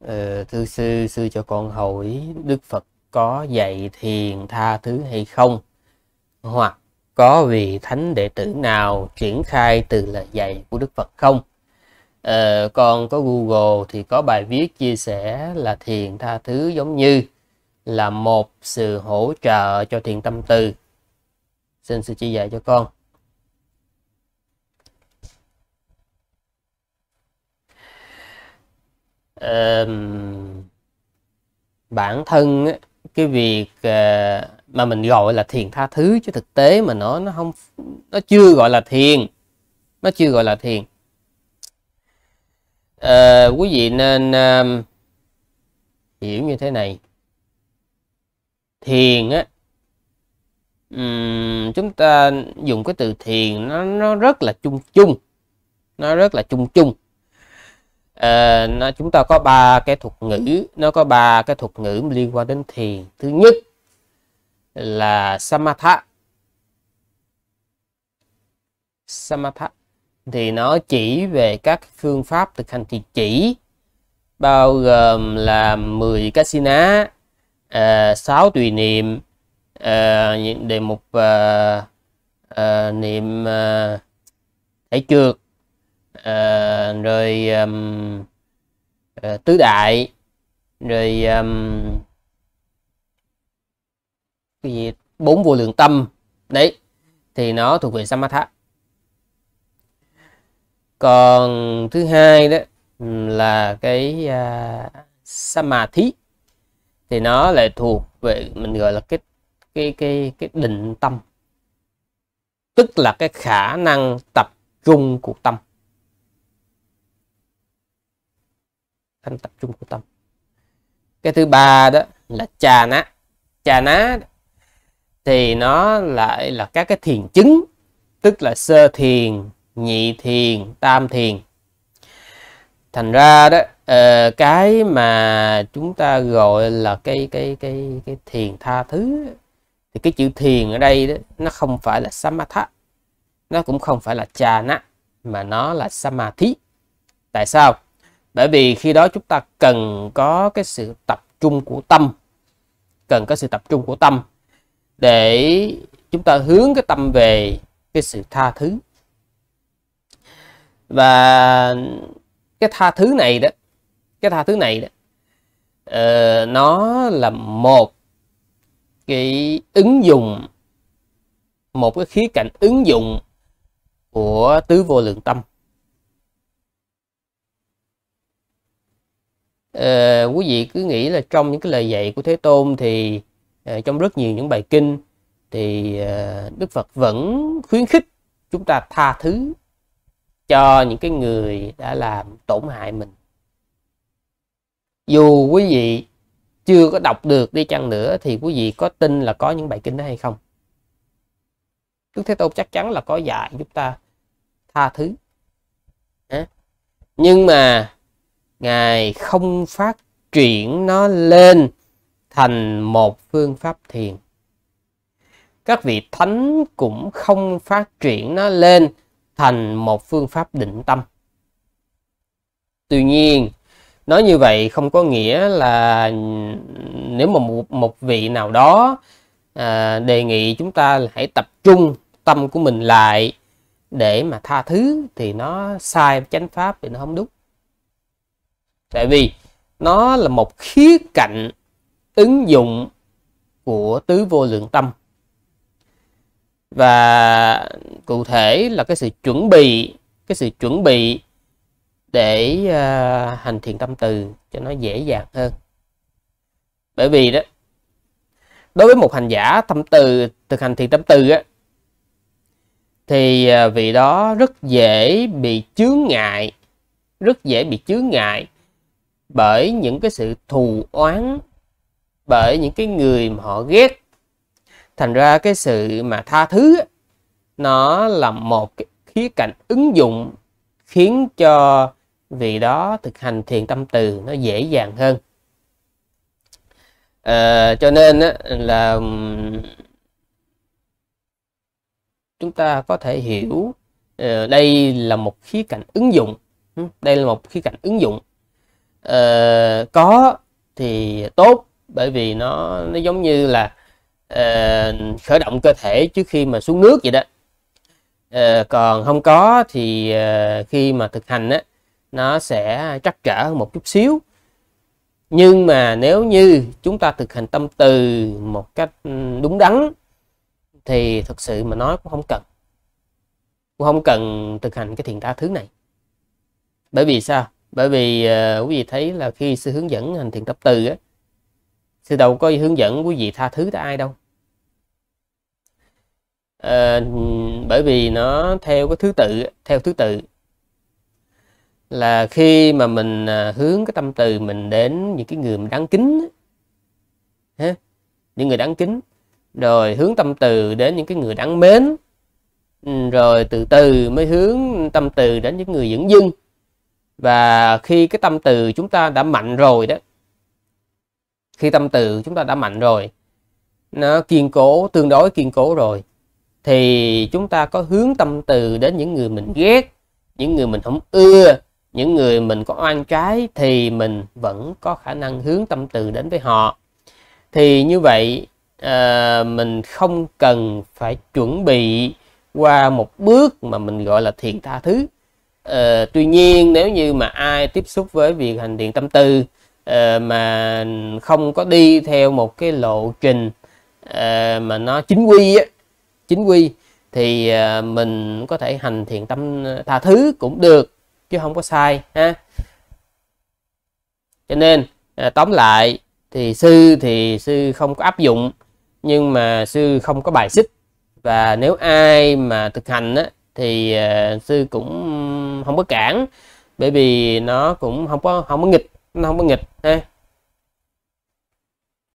Ờ, thưa sư, sư cho con hỏi Đức Phật có dạy thiền tha thứ hay không? Hoặc có vị thánh đệ tử nào triển khai từ lời dạy của Đức Phật không? Ờ, con có Google thì có bài viết chia sẻ là thiền tha thứ giống như là một sự hỗ trợ cho thiền tâm từ. Xin sư chỉ dạy cho con. bản thân cái việc ờ, mà mình gọi là thiền tha thứ chứ thực tế mà nó nó không nó chưa gọi là thiền nó chưa gọi là thiền uh, quý vị nên uh, hiểu như thế này thiền á um, chúng ta dùng cái từ thiền nó nó rất là chung chung nó rất là chung chung Ờ, nó chúng ta có ba cái thuật ngữ nó có ba cái thuật ngữ liên quan đến thiền thứ nhất là samatha samatha thì nó chỉ về các phương pháp thực hành thiền chỉ bao gồm là 10 si à, sáu tùy niệm à, đề mục à, à, niệm à, thể trượt à, rồi um, à, tứ đại rồi um, cái gì bốn vô lượng tâm đấy thì nó thuộc về samatha còn thứ hai đó là cái uh, samadhi thì nó lại thuộc về mình gọi là cái cái cái cái định tâm tức là cái khả năng tập trung của tâm thanh tập trung của tâm cái thứ ba đó là trà ná trà ná thì nó lại là các cái thiền chứng tức là sơ thiền nhị thiền tam thiền thành ra đó ờ, cái mà chúng ta gọi là cái cái cái cái thiền tha thứ thì cái chữ thiền ở đây đó, nó không phải là samatha nó cũng không phải là trà nát mà nó là samadhi tại sao bởi vì khi đó chúng ta cần có cái sự tập trung của tâm cần có sự tập trung của tâm để chúng ta hướng cái tâm về cái sự tha thứ và cái tha thứ này đó cái tha thứ này đó ờ, nó là một cái ứng dụng một cái khía cạnh ứng dụng của tứ vô lượng tâm à, quý vị cứ nghĩ là trong những cái lời dạy của Thế Tôn thì à, trong rất nhiều những bài kinh thì à, Đức Phật vẫn khuyến khích chúng ta tha thứ cho những cái người đã làm tổn hại mình dù quý vị chưa có đọc được đi chăng nữa thì quý vị có tin là có những bài kinh đó hay không Đức Thế Tôn chắc chắn là có dạy chúng ta tha thứ nhưng mà ngài không phát triển nó lên thành một phương pháp thiền các vị thánh cũng không phát triển nó lên thành một phương pháp định tâm tuy nhiên nói như vậy không có nghĩa là nếu mà một, một vị nào đó à, đề nghị chúng ta hãy tập trung tâm của mình lại để mà tha thứ thì nó sai chánh pháp thì nó không đúng tại vì nó là một khía cạnh ứng dụng của tứ vô lượng tâm và cụ thể là cái sự chuẩn bị cái sự chuẩn bị để uh, hành thiền tâm từ cho nó dễ dàng hơn bởi vì đó đối với một hành giả tâm từ thực hành thiền tâm từ á thì à, vì đó rất dễ bị chướng ngại rất dễ bị chướng ngại bởi những cái sự thù oán bởi những cái người mà họ ghét thành ra cái sự mà tha thứ nó là một cái khía cạnh ứng dụng khiến cho vì đó thực hành thiền tâm từ nó dễ dàng hơn à, cho nên là chúng ta có thể hiểu ờ, đây là một khía cạnh ứng dụng đây là một khía cạnh ứng dụng uh, có thì tốt bởi vì nó nó giống như là uh, khởi động cơ thể trước khi mà xuống nước vậy đó uh, còn không có thì uh, khi mà thực hành á nó sẽ trắc trở hơn một chút xíu nhưng mà nếu như chúng ta thực hành tâm từ một cách đúng đắn thì thực sự mà nói cũng không cần cũng không cần thực hành cái thiền tha thứ này bởi vì sao bởi vì ờ, quý vị thấy là khi sư hướng dẫn hành thiền tập từ á sư đâu có hướng dẫn quý vị tha thứ tới ai đâu à, bởi vì nó theo cái thứ tự theo thứ tự là khi mà mình à, hướng cái tâm từ mình đến những cái người đáng kính ha, những người đáng kính rồi hướng tâm từ đến những cái người đáng mến ừ, rồi từ từ mới hướng tâm từ đến những người dưỡng dưng và khi cái tâm từ chúng ta đã mạnh rồi đó khi tâm từ chúng ta đã mạnh rồi nó kiên cố tương đối kiên cố rồi thì chúng ta có hướng tâm từ đến những người mình ghét những người mình không ưa những người mình có oan trái thì mình vẫn có khả năng hướng tâm từ đến với họ thì như vậy à, mình không cần phải chuẩn bị qua một bước mà mình gọi là thiện tha thứ Uh, tuy nhiên nếu như mà ai tiếp xúc với việc hành thiện tâm tư uh, mà không có đi theo một cái lộ trình uh, mà nó chính quy á, chính quy thì uh, mình có thể hành thiện tâm tha thứ cũng được chứ không có sai ha. Cho nên uh, tóm lại thì sư thì sư không có áp dụng nhưng mà sư không có bài xích và nếu ai mà thực hành á, thì uh, sư cũng không có cản bởi vì nó cũng không có không có nghịch nó không có nghịch ha